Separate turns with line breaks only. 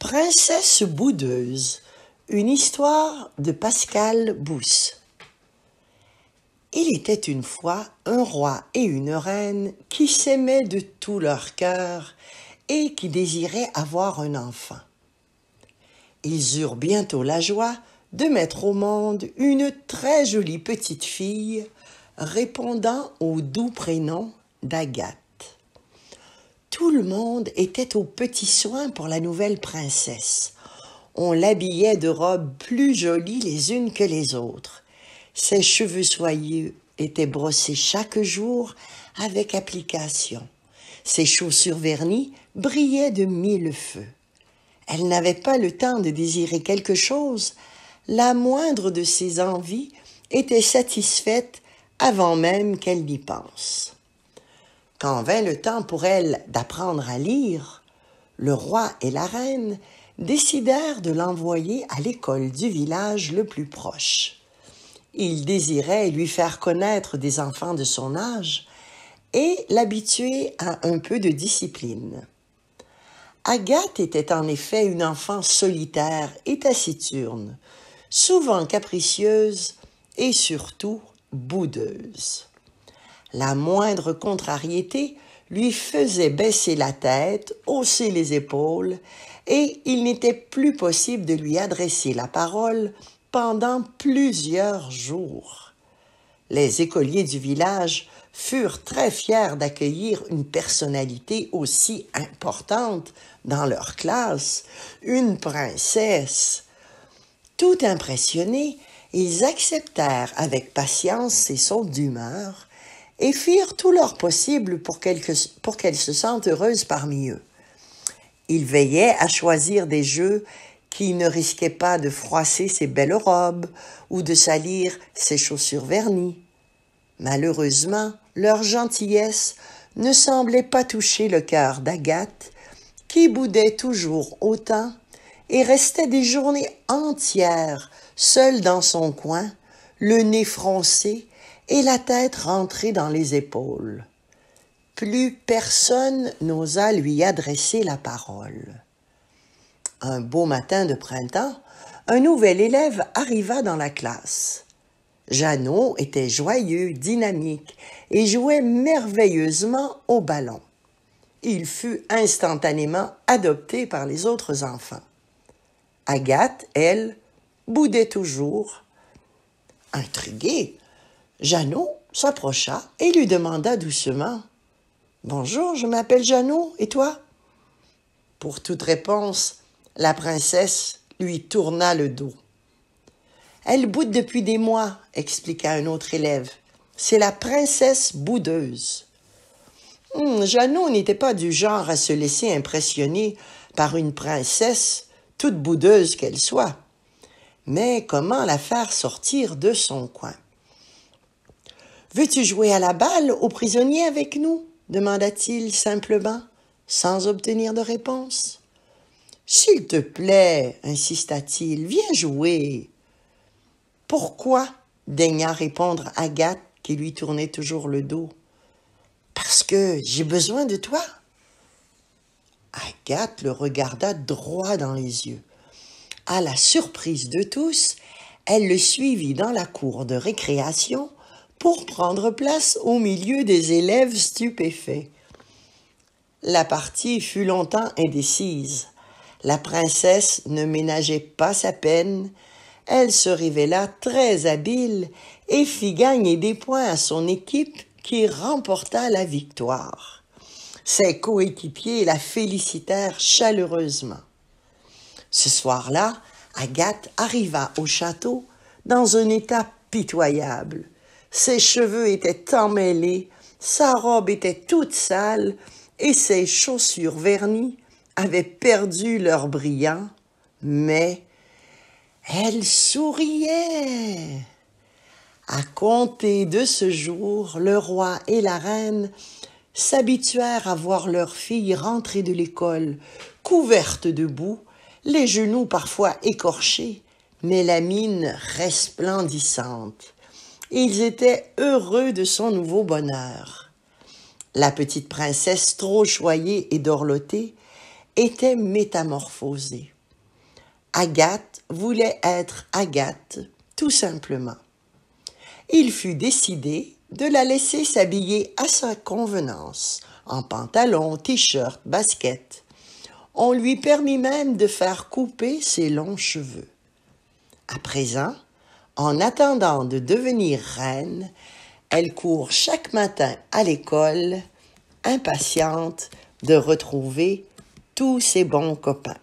Princesse boudeuse, une histoire de Pascal Bousse. Il était une fois un roi et une reine qui s'aimaient de tout leur cœur et qui désiraient avoir un enfant. Ils eurent bientôt la joie de mettre au monde une très jolie petite fille répondant au doux prénom d'Agathe. Tout le monde était aux petits soins pour la nouvelle princesse. On l'habillait de robes plus jolies les unes que les autres. Ses cheveux soyeux étaient brossés chaque jour avec application. Ses chaussures vernies brillaient de mille feux. Elle n'avait pas le temps de désirer quelque chose. La moindre de ses envies était satisfaite avant même qu'elle n'y pense. Quand vint le temps pour elle d'apprendre à lire, le roi et la reine décidèrent de l'envoyer à l'école du village le plus proche. Ils désiraient lui faire connaître des enfants de son âge et l'habituer à un peu de discipline. Agathe était en effet une enfant solitaire et taciturne, souvent capricieuse et surtout boudeuse. La moindre contrariété lui faisait baisser la tête, hausser les épaules, et il n'était plus possible de lui adresser la parole pendant plusieurs jours. Les écoliers du village furent très fiers d'accueillir une personnalité aussi importante dans leur classe, une princesse. Tout impressionnés, ils acceptèrent avec patience ses sauts d'humeur et firent tout leur possible pour qu'elle se sentent heureuse parmi eux. Ils veillaient à choisir des jeux qui ne risquaient pas de froisser ses belles robes ou de salir ses chaussures vernies. Malheureusement, leur gentillesse ne semblait pas toucher le cœur d'Agathe, qui boudait toujours autant et restait des journées entières seule dans son coin, le nez froncé et la tête rentrée dans les épaules. Plus personne n'osa lui adresser la parole. Un beau matin de printemps, un nouvel élève arriva dans la classe. Jeannot était joyeux, dynamique et jouait merveilleusement au ballon. Il fut instantanément adopté par les autres enfants. Agathe, elle, boudait toujours. Intriguée, Jeannot s'approcha et lui demanda doucement Bonjour, je m'appelle Jeannot, et toi Pour toute réponse, la princesse lui tourna le dos. Elle boude depuis des mois, expliqua un autre élève. C'est la princesse boudeuse. Hmm, janot Jeannot n'était pas du genre à se laisser impressionner par une princesse, toute boudeuse qu'elle soit. Mais comment la faire sortir de son coin Veux-tu jouer à la balle aux prisonniers avec nous demanda-t-il simplement, sans obtenir de réponse. S'il te plaît, insista-t-il, viens jouer. Pourquoi daigna répondre Agathe qui lui tournait toujours le dos. Parce que j'ai besoin de toi. Agathe le regarda droit dans les yeux. À la surprise de tous, elle le suivit dans la cour de récréation pour prendre place au milieu des élèves stupéfaits. La partie fut longtemps indécise. La princesse ne ménageait pas sa peine. Elle se révéla très habile et fit gagner des points à son équipe qui remporta la victoire. Ses coéquipiers la félicitèrent chaleureusement. Ce soir-là, Agathe arriva au château dans un état pitoyable. Ses cheveux étaient emmêlés, sa robe était toute sale et ses chaussures vernies avaient perdu leur brillant, mais elle souriait. À compter de ce jour, le roi et la reine s'habituèrent à voir leur fille rentrer de l'école, couverte de boue, les genoux parfois écorchés, mais la mine resplendissante. Ils étaient heureux de son nouveau bonheur. La petite princesse, trop choyée et dorlotée, était métamorphosée. Agathe voulait être Agathe, tout simplement. Il fut décidé de la laisser s'habiller à sa convenance, en pantalon, t-shirt, basket. On lui permit même de faire couper ses longs cheveux. À présent, en attendant de devenir reine, elle court chaque matin à l'école, impatiente de retrouver tous ses bons copains.